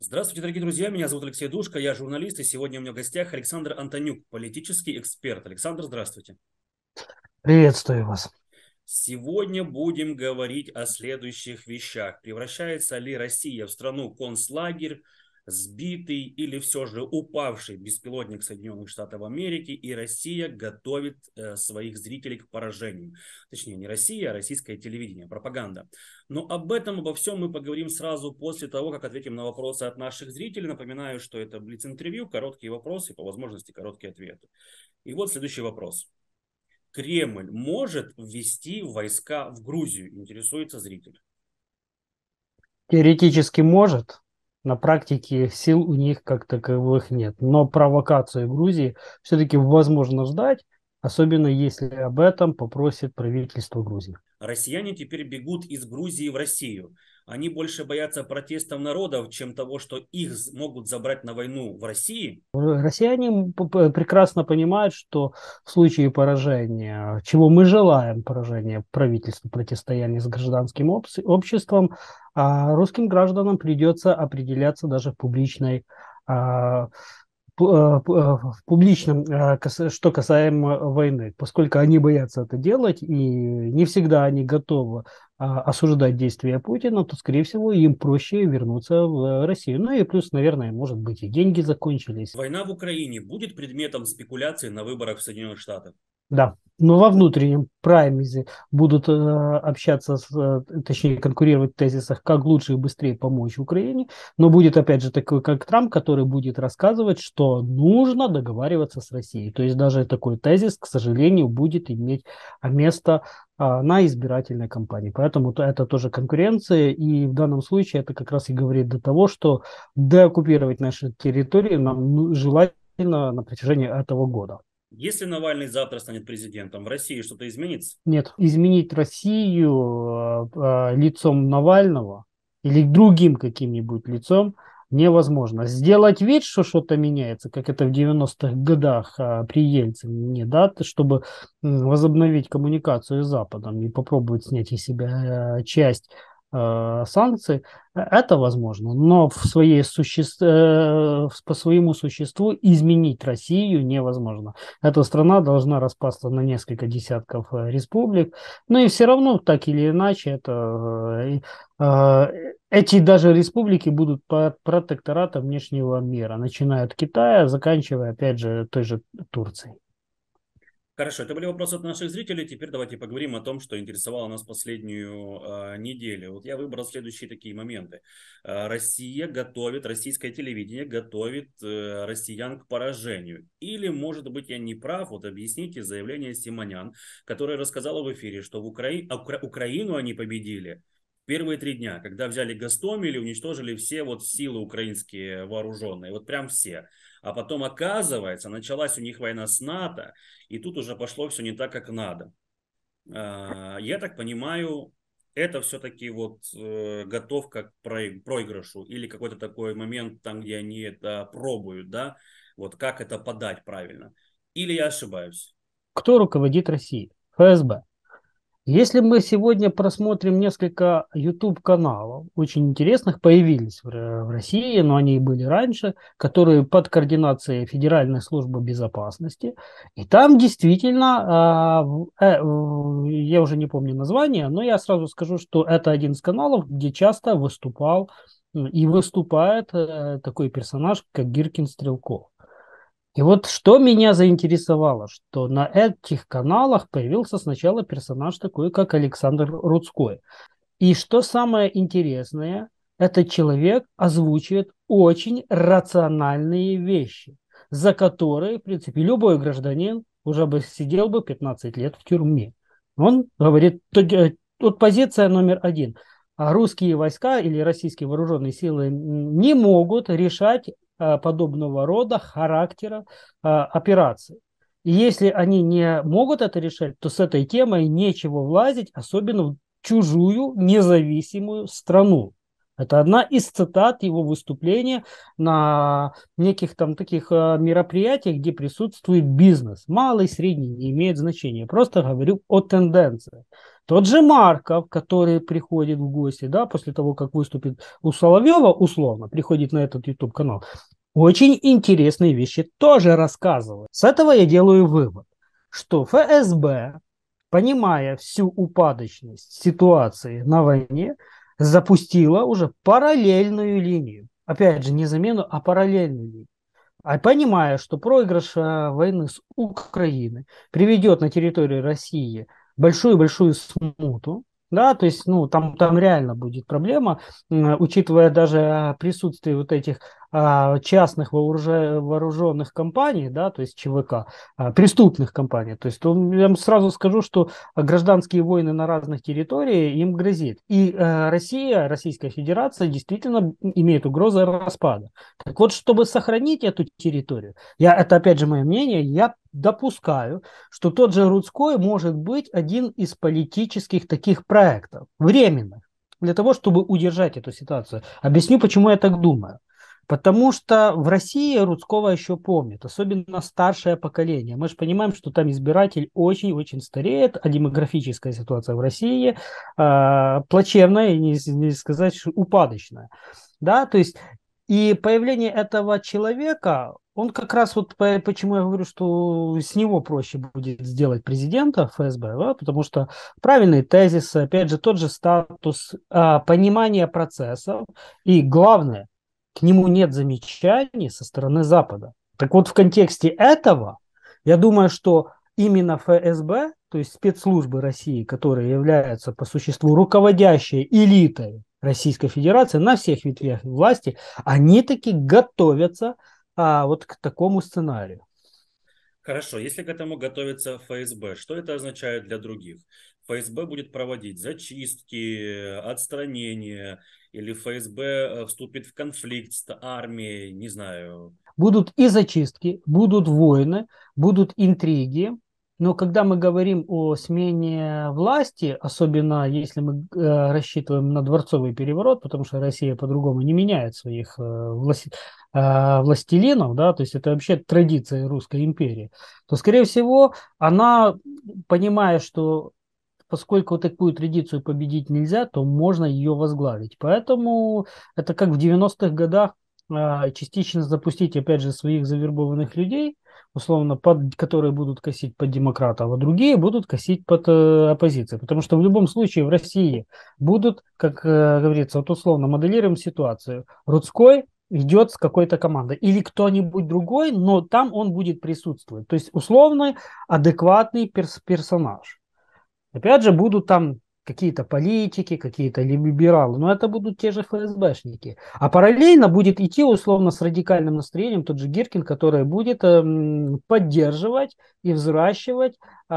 Здравствуйте, дорогие друзья. Меня зовут Алексей Душка, я журналист, и сегодня у меня в гостях Александр Антонюк, политический эксперт. Александр, здравствуйте. Приветствую вас. Сегодня будем говорить о следующих вещах. Превращается ли Россия в страну концлагерь? сбитый или все же упавший беспилотник Соединенных Штатов Америки, и Россия готовит э, своих зрителей к поражению. Точнее, не Россия, а российское телевидение, пропаганда. Но об этом, обо всем мы поговорим сразу после того, как ответим на вопросы от наших зрителей. Напоминаю, что это Блиц-интервью, короткие вопросы, по возможности короткие ответы. И вот следующий вопрос. Кремль может ввести войска в Грузию, интересуется зритель. Теоретически может, на практике сил у них как таковых нет. Но провокацию Грузии все-таки возможно ждать, особенно если об этом попросит правительство Грузии. Россияне теперь бегут из Грузии в Россию. Они больше боятся протестов народов, чем того, что их могут забрать на войну в России. Россияне прекрасно понимают, что в случае поражения, чего мы желаем, поражения правительства, противостояния с гражданским обществом, а русским гражданам придется определяться даже в публичной а, Э, э, в публичном, э, что касаемо войны, поскольку они боятся это делать, и не всегда они готовы а, осуждать действия Путина, то, скорее всего, им проще вернуться в Россию. Ну и плюс, наверное, может быть, и деньги закончились. Война в Украине будет предметом спекуляции на выборах в Соединенных Штатах? Да. Но во внутреннем праймезе будут э, общаться, с, э, точнее конкурировать в тезисах, как лучше и быстрее помочь Украине. Но будет опять же такой, как Трамп, который будет рассказывать, что нужно договариваться с Россией. То есть даже такой тезис, к сожалению, будет иметь а, место а, на избирательной кампании. Поэтому это тоже конкуренция. И в данном случае это как раз и говорит до того, что деоккупировать наши территории нам ну, желательно на протяжении этого года. Если Навальный завтра станет президентом, в России что-то изменится? Нет, изменить Россию э, э, лицом Навального или другим каким-нибудь лицом невозможно. Сделать вид, что что-то меняется, как это в 90-х годах а, при Ельцине, да, чтобы возобновить коммуникацию с Западом и попробовать снять из себя э, часть Э, санкции э, это возможно. Но в своей существ... Э, по своему существу изменить Россию невозможно. Эта страна должна распасться на несколько десятков республик. Но ну и все равно, так или иначе, это эти даже республики будут под протекторатом внешнего мира, начиная от Китая, заканчивая, опять же, той же Турцией. Хорошо, это были вопросы от наших зрителей. Теперь давайте поговорим о том, что интересовало нас последнюю э, неделю. Вот я выбрал следующие такие моменты. Э, Россия готовит, российское телевидение готовит э, россиян к поражению. Или, может быть, я не прав, вот объясните заявление Симонян, которая рассказала в эфире, что в Укра... Укра... Украину они победили первые три дня, когда взяли Гастомель и уничтожили все вот силы украинские вооруженные, вот прям все а потом оказывается, началась у них война с НАТО, и тут уже пошло все не так, как надо. А, я так понимаю, это все-таки вот э, готовка к проигрышу или какой-то такой момент там, где они это пробуют, да, вот как это подать правильно. Или я ошибаюсь? Кто руководит Россией? ФСБ. Если мы сегодня просмотрим несколько YouTube-каналов, очень интересных, появились в России, но они и были раньше, которые под координацией Федеральной службы безопасности. И там действительно, а, э, я уже не помню название, но я сразу скажу, что это один из каналов, где часто выступал и выступает э, такой персонаж, как Гиркин Стрелков. И вот что меня заинтересовало, что на этих каналах появился сначала персонаж такой, как Александр Рудской. И что самое интересное, этот человек озвучивает очень рациональные вещи, за которые, в принципе, любой гражданин уже бы сидел бы 15 лет в тюрьме. Он говорит, э, тут позиция номер один. А Русские войска или российские вооруженные силы не могут решать Э, подобного рода характера э, операции. И если они не могут это решать, то с этой темой нечего влазить, особенно в чужую независимую страну. Это одна из цитат его выступления на неких там таких э, мероприятиях, где присутствует бизнес. Малый, средний не имеет значения. Просто говорю о тенденциях. Тот же Марков, который приходит в гости, да, после того, как выступит у Соловьева, условно, приходит на этот YouTube-канал, очень интересные вещи тоже рассказывает. С этого я делаю вывод, что ФСБ, понимая всю упадочность ситуации на войне, запустила уже параллельную линию. Опять же, не замену, а параллельную линию. А понимая, что проигрыш э, войны с Украины приведет на территории России большую-большую смуту, да, то есть, ну, там, там реально будет проблема, учитывая даже э, присутствие вот этих а, частных вооруженных компаний, да, то есть ЧВК, а, преступных компаний. То есть он, я вам сразу скажу, что гражданские войны на разных территориях им грозит. И э, Россия, Российская Федерация действительно имеет угрозу распада. Так вот, чтобы сохранить эту территорию, я, это опять же мое мнение, я допускаю, что тот же Рудской может быть один из политических таких проектов, временных, для того, чтобы удержать эту ситуацию. Объясню, почему я так думаю. Потому что в России Рудского еще помнят, особенно старшее поколение. Мы же понимаем, что там избиратель очень-очень стареет, а демографическая ситуация в России э, плачевная, и не, не сказать, что упадочная. Да, то есть и появление этого человека, он как раз вот почему я говорю, что с него проще будет сделать президента ФСБ, да? потому что правильный тезис, опять же, тот же статус, а, понимания процессов и главное – к нему нет замечаний со стороны Запада. Так вот, в контексте этого, я думаю, что именно ФСБ, то есть спецслужбы России, которые являются по существу руководящей элитой Российской Федерации на всех ветвях власти, они таки готовятся а, вот к такому сценарию. Хорошо, если к этому готовится ФСБ, что это означает для других? ФСБ будет проводить зачистки, отстранения, или ФСБ э, вступит в конфликт с армией, не знаю. Будут и зачистки, будут войны, будут интриги. Но когда мы говорим о смене власти, особенно если мы э, рассчитываем на дворцовый переворот, потому что Россия по-другому не меняет своих э, власти, э, властелинов, да, то есть это вообще традиция Русской империи, то, скорее всего, она, понимая, что поскольку такую традицию победить нельзя, то можно ее возглавить. Поэтому это как в 90-х годах а, частично запустить, опять же, своих завербованных людей, условно, под, которые будут косить под демократов, а другие будут косить под э, оппозицию. Потому что в любом случае в России будут, как э, говорится, вот условно, моделируем ситуацию. Рудской идет с какой-то командой. Или кто-нибудь другой, но там он будет присутствовать. То есть условный, адекватный перс персонаж. Опять же, будут там какие-то политики, какие-то либералы, но это будут те же ФСБшники. А параллельно будет идти условно с радикальным настроением тот же Гиркин, который будет эм, поддерживать и взращивать э,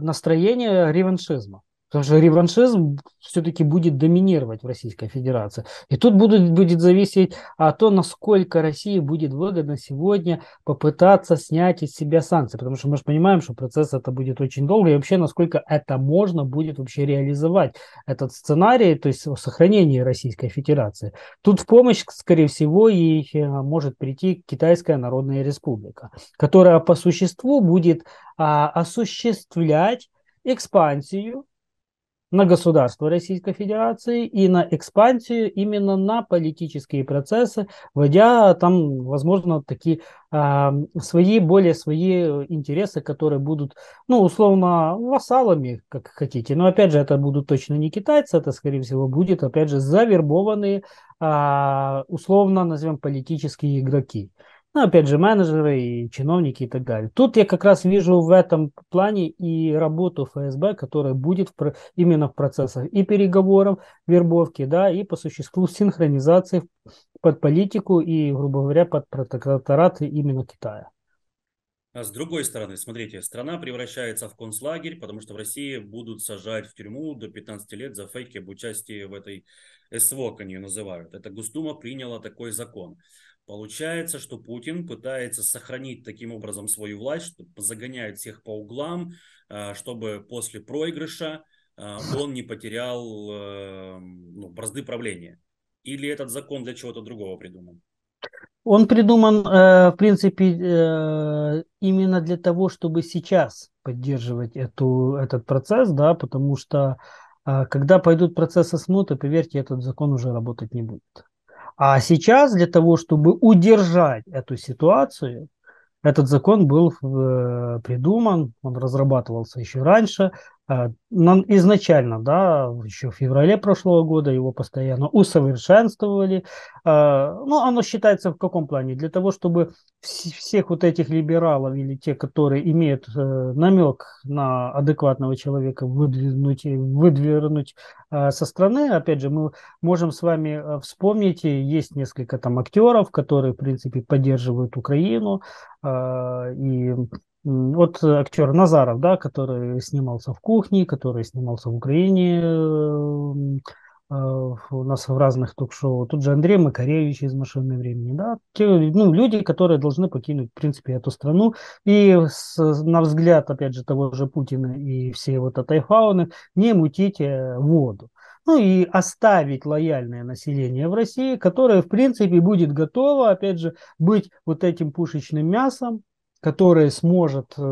настроение реваншизма. Потому что реваншизм все-таки будет доминировать в Российской Федерации. И тут будут, будет зависеть от того, насколько России будет выгодно сегодня попытаться снять из себя санкции. Потому что мы же понимаем, что процесс это будет очень долго. И вообще, насколько это можно будет вообще реализовать, этот сценарий, то есть сохранение Российской Федерации. Тут в помощь, скорее всего, и э, может прийти Китайская Народная Республика, которая по существу будет а, осуществлять экспансию на государство Российской Федерации и на экспансию именно на политические процессы, вводя там, возможно, такие э, свои, более свои интересы, которые будут, ну, условно, вассалами, как хотите. Но, опять же, это будут точно не китайцы, это, скорее всего, будет, опять же, завербованные, э, условно, назовем, политические игроки. Ну, опять же, менеджеры и чиновники и так далее. Тут я как раз вижу в этом плане и работу ФСБ, которая будет в, именно в процессах и переговоров, вербовки, да, и по существу синхронизации под политику и, грубо говоря, под протекторат именно Китая. А с другой стороны, смотрите, страна превращается в концлагерь, потому что в России будут сажать в тюрьму до 15 лет за фейки об участии в этой СВО, как они ее называют. Это Госдума приняла такой закон. Получается, что Путин пытается сохранить таким образом свою власть, загоняет всех по углам, э, чтобы после проигрыша э, он не потерял э, ну, бразды правления. Или этот закон для чего-то другого придуман? Он придуман, в принципе, именно для того, чтобы сейчас поддерживать эту, этот процесс, да, потому что когда пойдут процессы смута, поверьте, этот закон уже работать не будет. А сейчас для того, чтобы удержать эту ситуацию, этот закон был э, придуман, он разрабатывался еще раньше, а, изначально, да, еще в феврале прошлого года его постоянно усовершенствовали. А, ну, оно считается в каком плане? Для того, чтобы всех вот этих либералов или те, которые имеют э, намек на адекватного человека выдвинуть, э, выдвернуть а, со страны, опять же, мы можем с вами э, вспомнить, есть несколько там актеров, которые, в принципе, поддерживают Украину, и вот э, актер Назаров, да, который снимался в кухне, который снимался в Украине, эм, э, у нас в разных ток-шоу. Тут же Андрей Макаревич из «Машины времени». Да? Те, ну, люди, которые должны покинуть, в принципе, эту страну. И с, на взгляд, опять же, того же Путина и всей вот этой фауны, не мутите воду. Ну и оставить лояльное население в России, которое, в принципе, будет готово, опять же, быть вот этим пушечным мясом, который сможет э,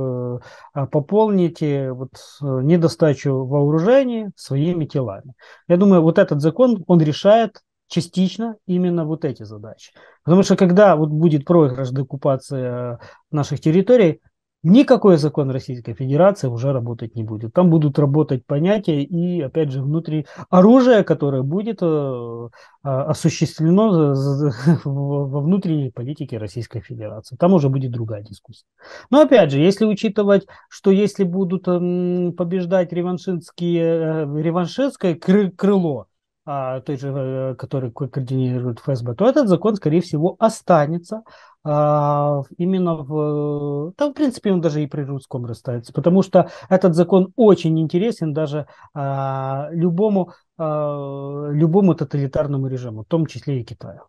а, пополнить э, вот, э, недостачу вооружений своими телами. Я думаю, вот этот закон, он решает частично именно вот эти задачи. Потому что когда вот будет проигрыш декупации наших территорий, никакой закон Российской Федерации уже работать не будет. Там будут работать понятия и, опять же, внутри оружие, которое будет э, а, осуществлено во внутренней политике Российской Федерации. Там уже будет другая дискуссия. Но, опять же, если учитывать, что если будут побеждать реваншинские, э, реваншистское крыло, а, той же, э, который координирует ФСБ, то этот закон, скорее всего, останется а, именно в... Там, в принципе, он даже и при русском расставится, потому что этот закон очень интересен даже а, любому, а, любому тоталитарному режиму, в том числе и Китаю.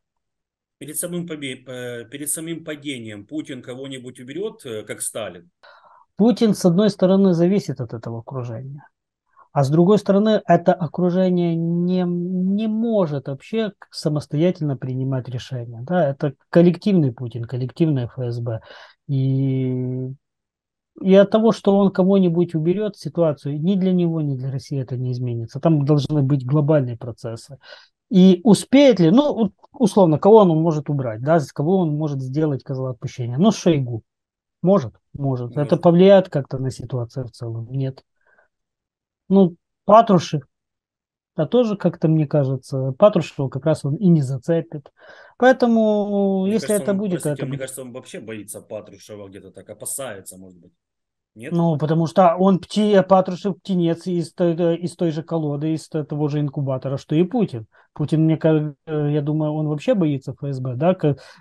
Перед самим, побе... Э, перед самим падением Путин кого-нибудь уберет, э, как Сталин? Путин, с одной стороны, зависит от этого окружения. А с другой стороны, это окружение не, не может вообще самостоятельно принимать решения. Да? Это коллективный Путин, коллективное ФСБ. И, и от того, что он кого-нибудь уберет ситуацию, ни для него, ни для России это не изменится. Там должны быть глобальные процессы. И успеет ли, ну, условно, кого он может убрать, да, с кого он может сделать козла отпущения? Ну, Шойгу. Может, может. Нет. Это повлияет как-то на ситуацию в целом? Нет. Ну, Патрушев, да тоже как-то, мне кажется, Патрушев как раз он и не зацепит. Поэтому, мне если кажется, это будет... Простите, это... Мне кажется, он вообще боится Патрушева где-то так, опасается, может быть. Нет? Ну, потому что он пти, Патрушев птенец из, э, из той же колоды, из того же инкубатора, что и Путин. Путин, мне э, я думаю, он вообще боится ФСБ, да,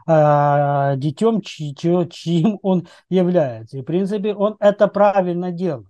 а, детем, чьим он является. И, в принципе, он это правильно делает.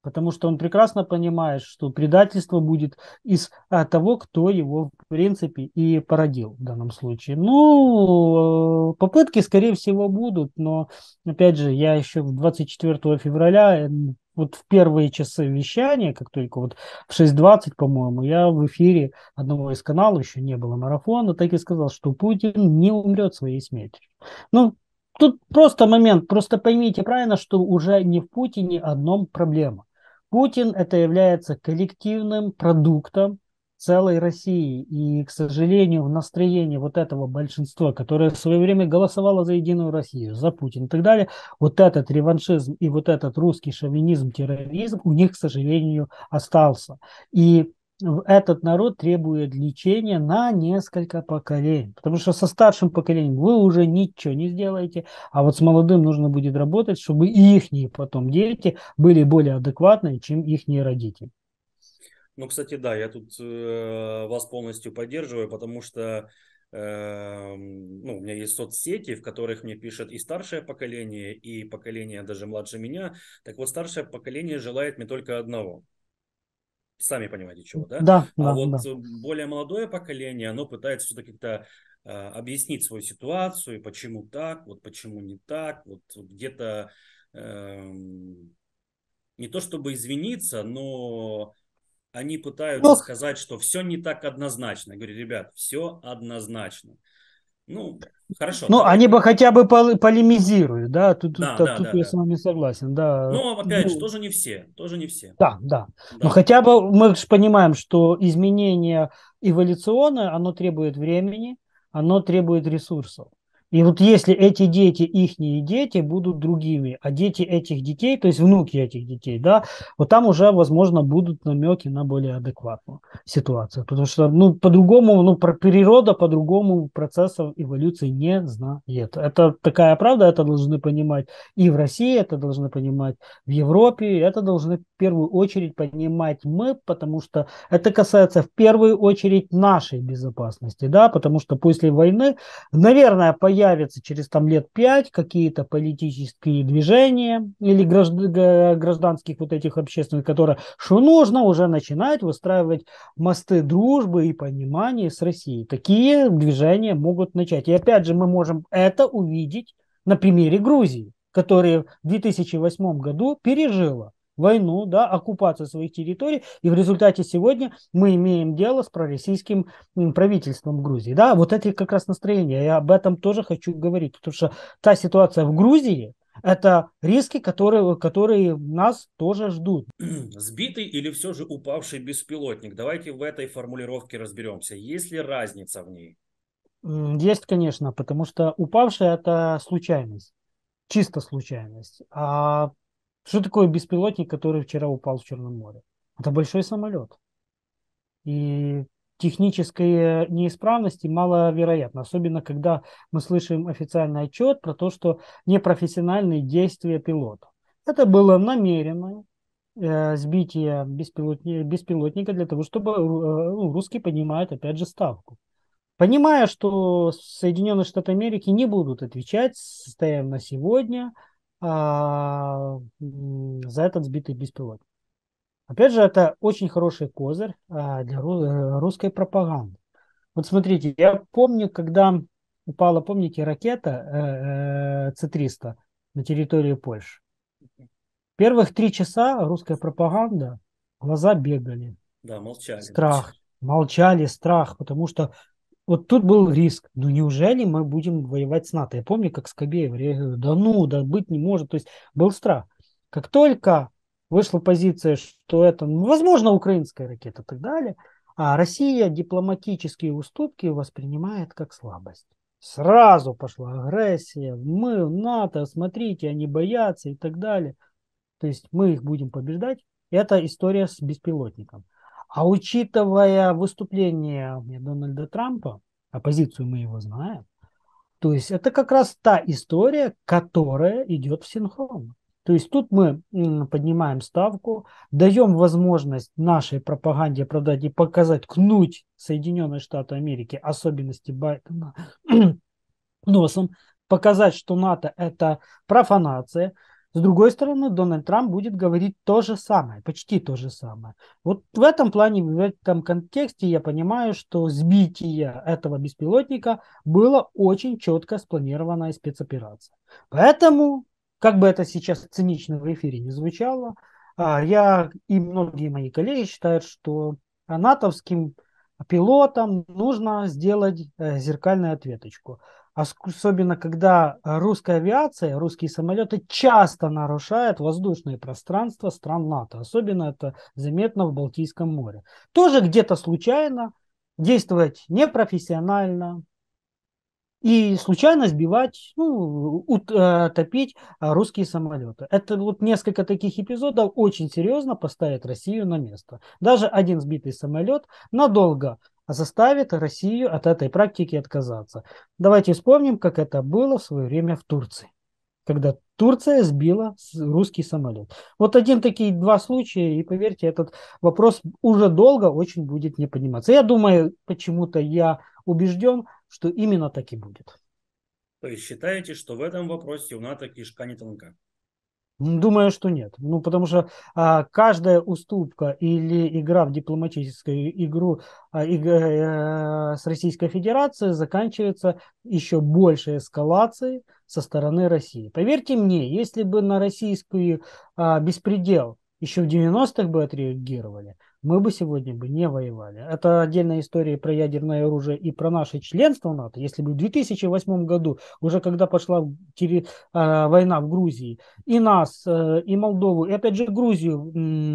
Потому что он прекрасно понимает, что предательство будет из а, того, кто его, в принципе, и породил в данном случае. Ну, э, попытки, скорее всего, будут, но, опять же, я еще 24 февраля, э, вот в первые часы вещания, как только вот в 6.20, по-моему, я в эфире одного из каналов, еще не было марафона, так и сказал, что Путин не умрет своей смертью. Ну, тут просто момент, просто поймите правильно, что уже не в Путине одном проблема. Путин это является коллективным продуктом целой России. И, к сожалению, в настроении вот этого большинства, которое в свое время голосовало за Единую Россию, за Путин и так далее, вот этот реваншизм и вот этот русский шовинизм, терроризм у них, к сожалению, остался. И этот народ требует лечения на несколько поколений. Потому что со старшим поколением вы уже ничего не сделаете, а вот с молодым нужно будет работать, чтобы их потом дети были более адекватные, чем их родители. Ну, кстати, да, я тут э, вас полностью поддерживаю, потому что э, ну, у меня есть соцсети, в которых мне пишет и старшее поколение, и поколение даже младше меня. Так вот, старшее поколение желает мне только одного – сами понимаете чего, да? Да. А да, вот да. более молодое поколение, оно пытается все-таки как-то э, объяснить свою ситуацию, почему так, вот почему не так, вот, где-то э, не то чтобы извиниться, но они пытаются ну, сказать, что все не так однозначно. Я говорю, ребят, все однозначно. Ну, хорошо. Ну, они бы хотя бы полемизируют, да? Тут, да, тут, да, тут да, я да. с вами согласен, да. Ну а опять ну, же, тоже не все, тоже не все. Да, да. да. Но ну, хотя бы мы же понимаем, что изменение эволюционное, оно требует времени, оно требует ресурсов. И вот если эти дети, ихние дети, будут другими, а дети этих детей, то есть внуки этих детей, да, вот там уже, возможно, будут намеки на более адекватную ситуацию. Потому что, ну, по-другому, ну, природа по-другому процессов эволюции не знает. Это такая правда, это должны понимать и в России, это должны понимать в Европе, это должны в первую очередь понимать мы, потому что это касается в первую очередь нашей безопасности, да, потому что после войны, наверное, по появятся через там лет пять какие-то политические движения или гражданских вот этих общественных, которые, что нужно уже начинать выстраивать мосты дружбы и понимания с Россией. Такие движения могут начать. И опять же мы можем это увидеть на примере Грузии, которая в 2008 году пережила войну, да, оккупацию своих территорий, и в результате сегодня мы имеем дело с пророссийским правительством в Грузии. Да, вот это как раз настроение, я об этом тоже хочу говорить, потому что та ситуация в Грузии, это риски, которые, которые нас тоже ждут. Сбитый или все же упавший беспилотник? Давайте в этой формулировке разберемся. Есть ли разница в ней? Есть, конечно, потому что упавший это случайность, чисто случайность. А что такое беспилотник, который вчера упал в Черном море? Это большой самолет. И технические э, неисправности маловероятно, особенно когда мы слышим официальный отчет про то, что непрофессиональные действия пилота. Это было намеренное э, сбитие беспилотника, беспилотника для того, чтобы э, ну, русские понимают опять же ставку. Понимая, что Соединенные Штаты Америки не будут отвечать, состояв на сегодня, а, за этот сбитый беспилотник. Опять же, это очень хороший козырь а, для э, русской пропаганды. Вот смотрите, я помню, когда упала, помните, ракета э, э, С-300 на территории Польши. Первых три часа русская пропаганда, глаза бегали. Да, молчали. Страх. Молчали, страх, потому что вот тут был риск. Ну неужели мы будем воевать с НАТО? Я помню, как Скобеев, я говорю, да ну, да быть не может. То есть был страх. Как только вышла позиция, что это, ну, возможно, украинская ракета и так далее, а Россия дипломатические уступки воспринимает как слабость. Сразу пошла агрессия. Мы, НАТО, смотрите, они боятся и так далее. То есть мы их будем побеждать. Это история с беспилотником. А учитывая выступление Дональда Трампа, оппозицию мы его знаем, то есть это как раз та история, которая идет в синхрон. То есть тут мы поднимаем ставку, даем возможность нашей пропаганде продать и показать, кнуть Соединенные Штаты Америки, особенности Байдена носом, показать, что НАТО это профанация, с другой стороны, Дональд Трамп будет говорить то же самое, почти то же самое. Вот в этом плане, в этом контексте я понимаю, что сбитие этого беспилотника было очень четко спланированная спецоперация. Поэтому, как бы это сейчас цинично в эфире не звучало, а, я и многие мои коллеги считают, что натовским пилотам нужно сделать э, зеркальную ответочку. Особенно, когда русская авиация, русские самолеты часто нарушают воздушное пространство стран НАТО. Особенно это заметно в Балтийском море. Тоже где-то случайно, действовать непрофессионально, и случайно сбивать, ну, утопить э, а, русские самолеты. Это вот несколько таких эпизодов очень серьезно поставит Россию на место. Даже один сбитый самолет надолго заставит Россию от этой практики отказаться. Давайте вспомним, как это было в свое время в Турции, когда Турция сбила русский самолет. Вот один такие два случая, и поверьте, этот вопрос уже долго очень будет не подниматься. Я думаю, почему-то я убежден, что именно так и будет. То есть считаете, что в этом вопросе у НАТО кишка не тонка? Думаю, что нет. Ну, потому что а, каждая уступка или игра в дипломатическую игру а, и, а, э, э, с Российской Федерацией заканчивается еще большей эскалацией со стороны России. Поверьте мне, если бы на российскую а, беспредел еще в 90-х бы отреагировали, мы бы сегодня бы не воевали. Это отдельная история про ядерное оружие и про наше членство в НАТО. Если бы в 2008 году, уже когда пошла терри... А, война в Грузии, и нас, э, и Молдову, и опять же Грузию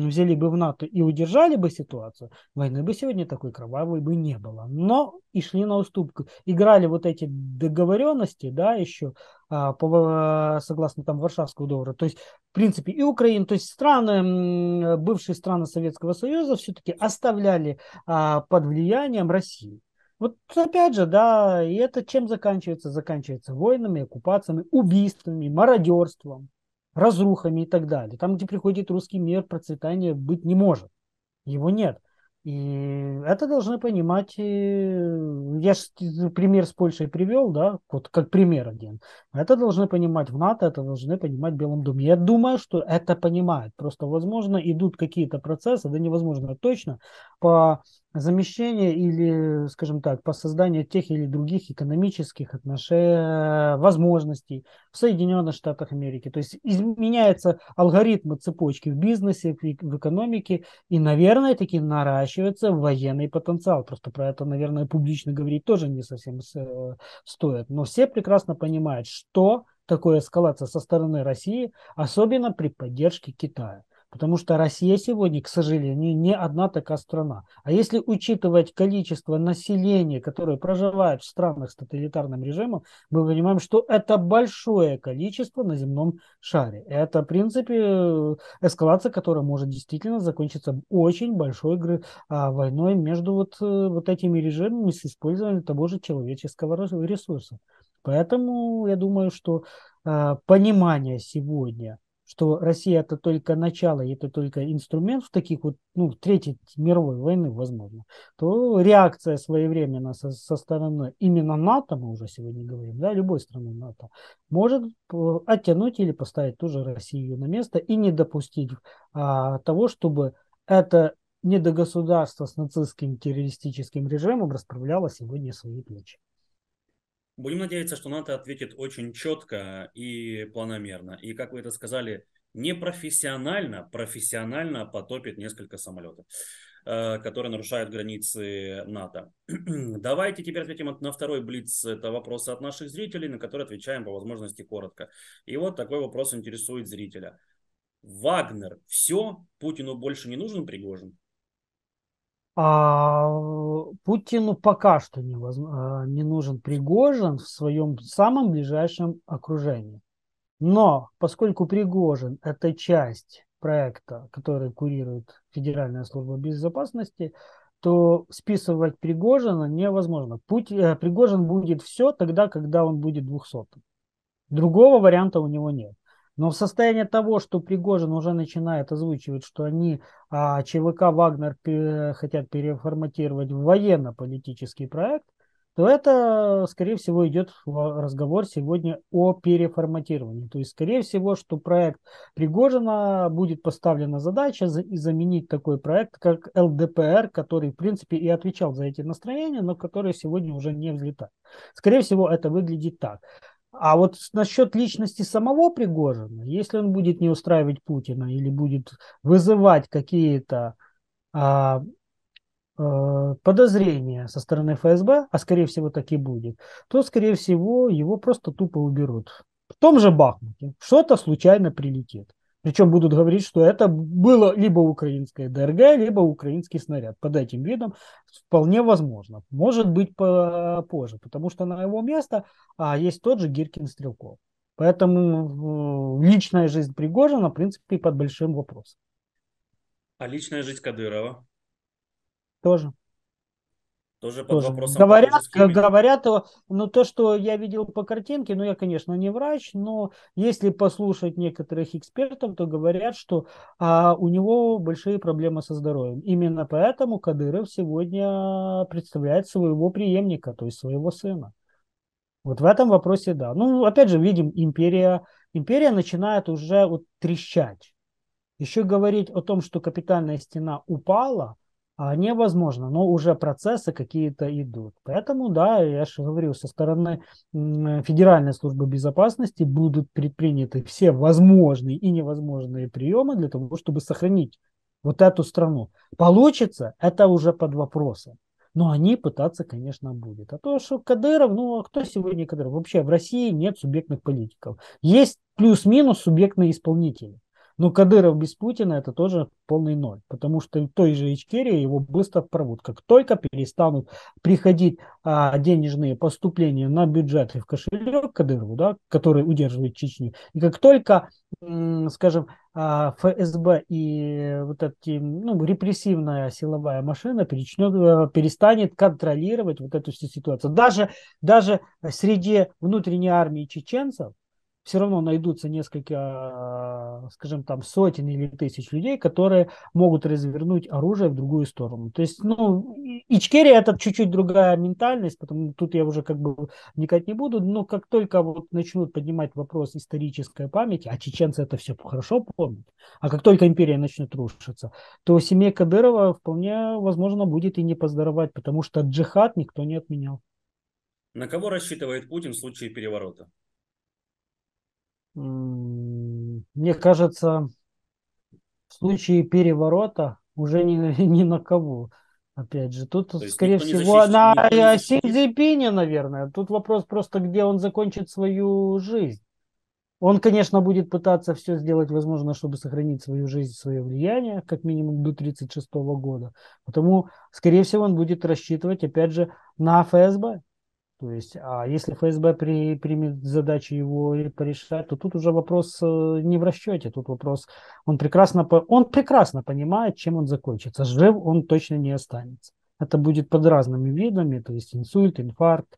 взяли бы в НАТО и удержали бы ситуацию, войны бы сегодня такой кровавой бы не было. Но и шли на уступку. Играли вот эти договоренности, да, еще а, по, а, согласно там Варшавского договора. То есть, в принципе, и Украина, то есть страны, бывшие страны Советского Союза все-таки оставляли а, под влиянием России. Вот опять же, да, и это чем заканчивается? Заканчивается войнами, оккупациями, убийствами, мародерством, разрухами и так далее. Там, где приходит русский мир, процветания, быть не может. Его нет. И это должны понимать, э, я же пример с Польшей привел, да, вот как пример один. Это должны понимать в НАТО, это должны понимать в Белом доме. Я думаю, что это понимают. Просто, возможно, идут какие-то процессы, да невозможно точно, по замещению или, скажем так, по созданию тех или других экономических отношений, э, возможностей в Соединенных Штатах Америки. То есть изменяются алгоритмы цепочки в бизнесе, в экономике, и, наверное, таки наращивается военный потенциал. Просто про это, наверное, публично говорить тоже не совсем э, стоит. Но все прекрасно понимают, что такое эскалация со стороны России, особенно при поддержке Китая. Потому что Россия сегодня, к сожалению, не одна такая страна. А если учитывать количество населения, которое проживает в странах с тоталитарным режимом, мы понимаем, что это большое количество на земном шаре. Это, в принципе, эскалация, которая может действительно закончиться очень большой игры а, войной между вот, э, вот этими режимами с использованием того же человеческого ресурса. Поэтому я думаю, что а, понимание сегодня что Россия это только начало, это только инструмент в таких вот, ну, в третьей мировой войны, возможно, то реакция своевременно со, со стороны именно НАТО, мы уже сегодня говорим, да, любой страны НАТО, может э, оттянуть или поставить тоже Россию на место и не допустить а, того, чтобы это недогосударство с нацистским террористическим режимом расправляло сегодня свои плечи. Будем надеяться, что НАТО ответит очень четко и планомерно. И, как вы это сказали, не профессионально, профессионально потопит несколько самолетов, э, которые нарушают границы НАТО. Давайте теперь ответим на второй блиц. Это вопросы от наших зрителей, на которые отвечаем по возможности коротко. И вот такой вопрос интересует зрителя. Вагнер, все, Путину больше не нужен Пригожин? А Путину пока что не, воз... А, не нужен Пригожин в своем самом ближайшем окружении. Но поскольку Пригожин – это часть проекта, который курирует Федеральная служба безопасности, то списывать Пригожина невозможно. Путь, э, Пригожин будет все тогда, когда он будет 200. Другого варианта у него нет. Но в состоянии того, что Пригожин уже начинает озвучивать, что они а, ЧВК «Вагнер» пе- хотят переформатировать в военно-политический проект, то это, скорее всего, идет разговор сегодня о переформатировании. То есть, скорее всего, что проект Пригожина будет поставлена задача заменить такой проект, как ЛДПР, который, в принципе, и отвечал за эти настроения, но который сегодня уже не взлетает. Скорее всего, это выглядит так. А вот насчет личности самого Пригожина, если он будет не устраивать Путина или будет вызывать какие-то а, а, подозрения со стороны ФСБ, а скорее всего так и будет, то скорее всего его просто тупо уберут. В том же Бахмуте что-то случайно прилетит. Причем будут говорить, что это было либо украинская ДРГ, либо украинский снаряд. Под этим видом вполне возможно. Может быть позже, потому что на его место а, есть тот же Гиркин Стрелков. Поэтому э, личная жизнь Пригожина, в принципе, под большим вопросом. А личная жизнь Кадырова? Тоже. Тоже под Тоже. вопросом. Говорят, говорят, ну то, что я видел по картинке, ну я, конечно, не врач, но если послушать некоторых экспертов, то говорят, что а, у него большие проблемы со здоровьем. Именно поэтому Кадыров сегодня представляет своего преемника, то есть своего сына. Вот в этом вопросе да. Ну, опять же, видим, империя, империя начинает уже вот трещать. Еще говорить о том, что капитальная стена упала – а, невозможно, но уже процессы какие-то идут. Поэтому, да, я же говорю, со стороны Федеральной службы безопасности будут предприняты все возможные и невозможные приемы для того, чтобы сохранить вот эту страну. Получится, это уже под вопросом. Но они пытаться, конечно, будет. А то, что Кадыров, ну а кто сегодня Кадыров? Вообще в России нет субъектных политиков. Есть плюс-минус субъектные исполнители. Но Кадыров без Путина это тоже полный ноль, потому что в той же Ичкерии его быстро прорвут. Как только перестанут приходить а, денежные поступления на бюджет и в кошелек Кадырову, да, который удерживает Чечню, и как только, скажем, а, ФСБ и вот эти, ну, репрессивная силовая машина перечнет, э, перестанет контролировать вот эту всю ситуацию. Даже, даже среди внутренней армии чеченцев все равно найдутся несколько, а, скажем там, сотен или тысяч людей, которые могут развернуть оружие в другую сторону. То есть, ну, Ичкерия это чуть-чуть другая ментальность, потому тут я уже как бы вникать не буду, но как только вот начнут поднимать вопрос исторической памяти, а чеченцы это все хорошо помнят, а как только империя начнет рушиться, то семье Кадырова вполне возможно будет и не поздоровать, потому что джихад никто не отменял. На кого рассчитывает Путин в случае переворота? мне кажется, в случае переворота уже ни, ни на кого. Опять же, тут, То скорее всего, на Синьцзипине, наверное. Тут вопрос просто, где он закончит свою жизнь. Он, конечно, будет пытаться все сделать возможно, чтобы сохранить свою жизнь, свое влияние, как минимум до 1936 года. Потому, скорее всего, он будет рассчитывать, опять же, на ФСБ. То есть, а если ФСБ при, примет задачу его порешать, то тут уже вопрос э, не в расчете, тут вопрос, он прекрасно, он прекрасно понимает, чем он закончится. Жив он точно не останется. Это будет под разными видами, то есть инсульт, инфаркт,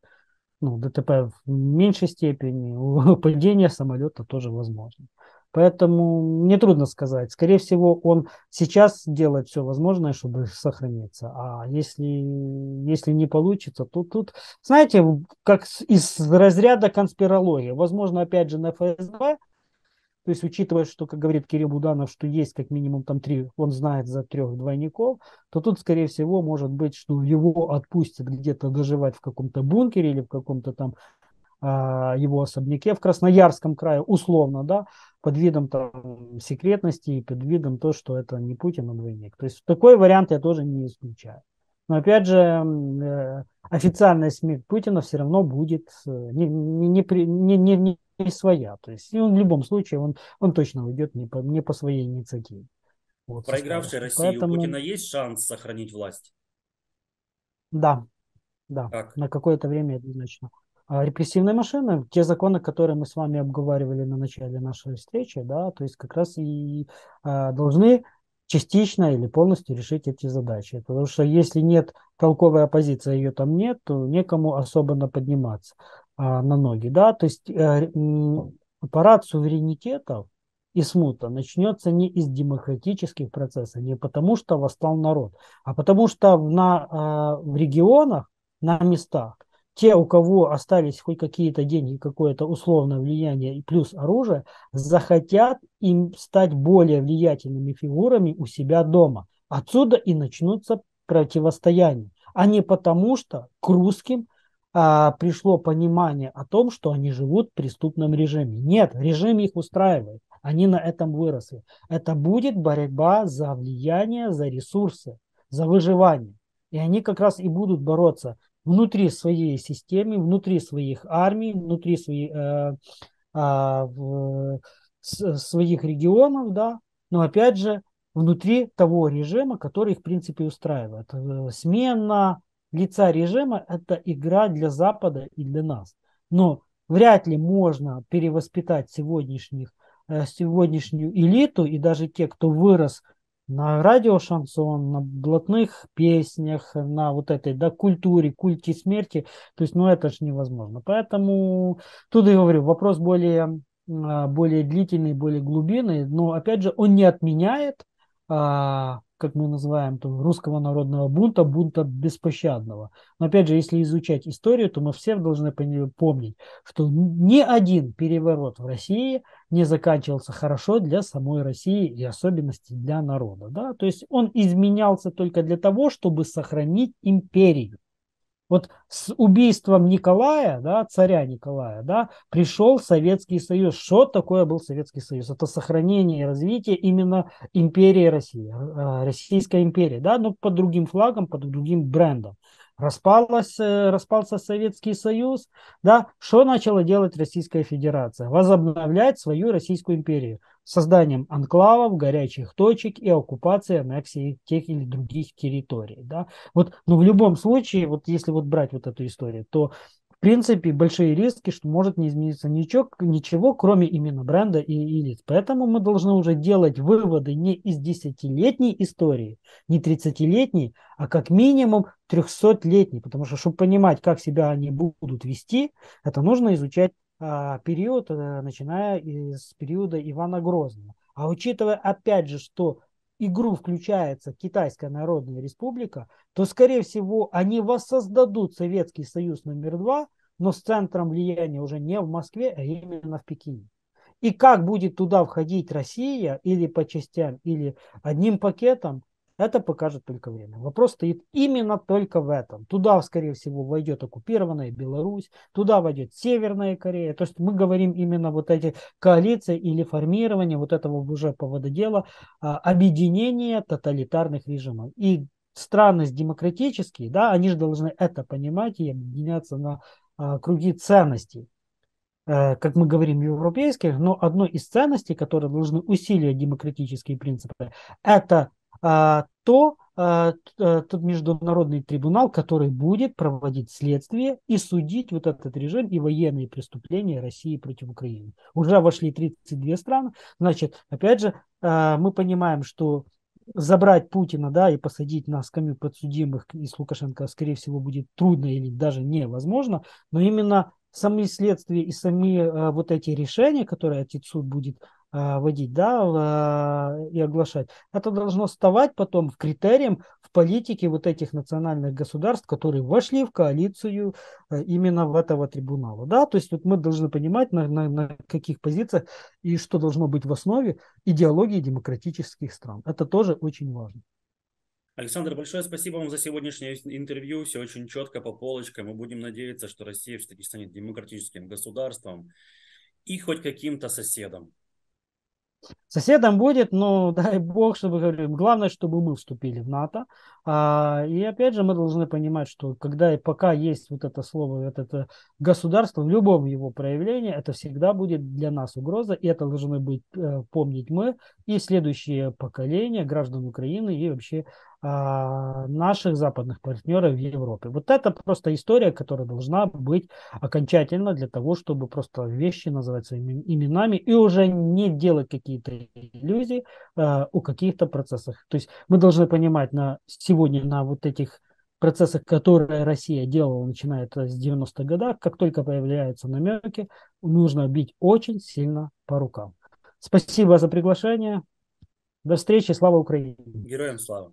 ну, ДТП в меньшей степени, падение самолета тоже возможно. Поэтому мне трудно сказать. Скорее всего, он сейчас делает все возможное, чтобы сохраниться. А если, если не получится, то тут, знаете, как из разряда конспирологии. Возможно, опять же, на ФСБ, то есть, учитывая, что, как говорит Кирилл Буданов, что есть как минимум там три, он знает за трех двойников, то тут, скорее всего, может быть, что его отпустят где-то доживать в каком-то бункере или в каком-то там а, его особняке в Красноярском крае, условно, да, под видом там секретности и под видом то, что это не Путин, а двойник. То есть такой вариант я тоже не исключаю. Но опять же, э, официальная смерть Путина все равно будет э, не, не, не, не, не, не своя. То есть он ну, в любом случае, он, он точно уйдет не по, не по своей инициативе. Вот, Проигравший Россию, Поэтому... у Путина есть шанс сохранить власть? Да, да, как? на какое-то время однозначно. А, репрессивная машина те законы, которые мы с вами обговаривали на начале нашей встречи, да, то есть как раз и а, должны частично или полностью решить эти задачи. Потому что если нет толковой оппозиции, а ее там нет, то некому особенно подниматься на ноги. Да? То есть э, аппарат суверенитетов и смута начнется не из демократических процессов, не потому что восстал народ, а потому что на, в регионах, на местах те, у кого остались хоть какие-то деньги, какое-то условное влияние и плюс оружие, захотят им стать более влиятельными фигурами у себя дома. Отсюда и начнутся противостояния. А не потому, что к русским а, пришло понимание о том, что они живут в преступном режиме. Нет, режим их устраивает. Они на этом выросли. Это будет борьба за влияние, за ресурсы, за выживание. И они как раз и будут бороться внутри своей системы, внутри своих армий, внутри своей, э, э, с, своих регионов, да, но опять же внутри того режима, который их в принципе устраивает. Э, смена лица режима – это игра для Запада и для нас. Но вряд ли можно перевоспитать сегодняшних э, сегодняшнюю элиту и даже те, кто вырос на радио шансон, на блатных песнях, на вот этой, да, культуре, культе смерти. То есть, ну, это же невозможно. Поэтому тут и говорю, вопрос более, а, более длительный, более глубинный, но, опять же, он не отменяет а, как мы называем, то русского народного бунта, бунта беспощадного. Но опять же, если изучать историю, то мы все должны помнить, что ни один переворот в России не заканчивался хорошо для самой России и особенности для народа. Да? То есть он изменялся только для того, чтобы сохранить империю. Вот с убийством Николая, да, царя Николая, да, пришел Советский Союз. Что такое был Советский Союз? Это сохранение и развитие именно империи России, э, Российской империи, да, но ну, под другим флагом, под другим брендом. Распалась, э, распался Советский Союз, да, что начала делать Российская Федерация? Возобновлять свою Российскую империю созданием анклавов, горячих точек и оккупация на всех тех или других территорий, да. Вот, но ну, в любом случае, вот если вот брать вот эту историю, то в принципе, большие риски, что может не измениться ничего, ничего кроме именно бренда и, и лиц. Поэтому мы должны уже делать выводы не из десятилетней истории, не 30-летней, а как минимум 300-летней. Потому что, чтобы понимать, как себя они будут вести, это нужно изучать а, период, а, начиная с периода Ивана Грозного. А учитывая, опять же, что игру включается Китайская Народная Республика, то, скорее всего, они воссоздадут Советский Союз номер два, но с центром влияния уже не в Москве, а именно в Пекине. И как будет туда входить Россия или по частям, или одним пакетом, это покажет только время. Вопрос стоит именно только в этом. Туда, скорее всего, войдет оккупированная Беларусь, туда войдет Северная Корея. То есть мы говорим именно вот эти коалиции или формирование вот этого уже повододела вододела объединения тоталитарных режимов. И страны демократические, да, они же должны это понимать и объединяться на а, круги ценностей э, как мы говорим, европейских, но одной из ценностей, которые должны усиливать демократические принципы, это а, то а, а, тот международный трибунал, который будет проводить следствие и судить вот этот режим и военные преступления России против Украины. Уже вошли 32 страны. Значит, опять же, мы понимаем, что забрать Путина, да, и посадить на скамью подсудимых из Лукашенко, скорее всего, будет трудно или даже невозможно, но именно сами следствия и сами вот эти решения, которые этот суд будет вводить а, да, а, и оглашать. Это должно вставать потом в критерием в политике вот этих национальных государств, которые вошли в коалицию э, именно в этого трибунала. Да? То есть вот мы должны понимать, на, на, на каких позициях и что должно быть в основе идеологии демократических стран. Это тоже очень важно. Александр, большое спасибо вам за сегодняшнее интервью. Все очень четко по полочкам. Мы будем надеяться, что Россия все-таки станет демократическим государством и хоть каким-то соседом. Соседом будет, но ну, дай бог, чтобы говорю, главное, чтобы мы вступили в НАТО. А, и опять же, мы должны понимать, что когда и пока есть вот это слово, вот это государство в любом его проявлении, это всегда будет для нас угроза, и это должны быть э, помнить мы и следующие поколения граждан Украины и вообще а, наших западных партнеров в Европе. Вот это просто история, которая должна быть окончательно для того, чтобы просто вещи называть своими именами и уже не делать какие-то иллюзии а, о каких-то процессах. То есть мы должны понимать на сегодня на вот этих процессах, которые Россия делала, начиная э, с 90-х годов, как только появляются намеки, нужно бить очень сильно по рукам. Спасибо за приглашение. До встречи. Слава Украине. Героям слава.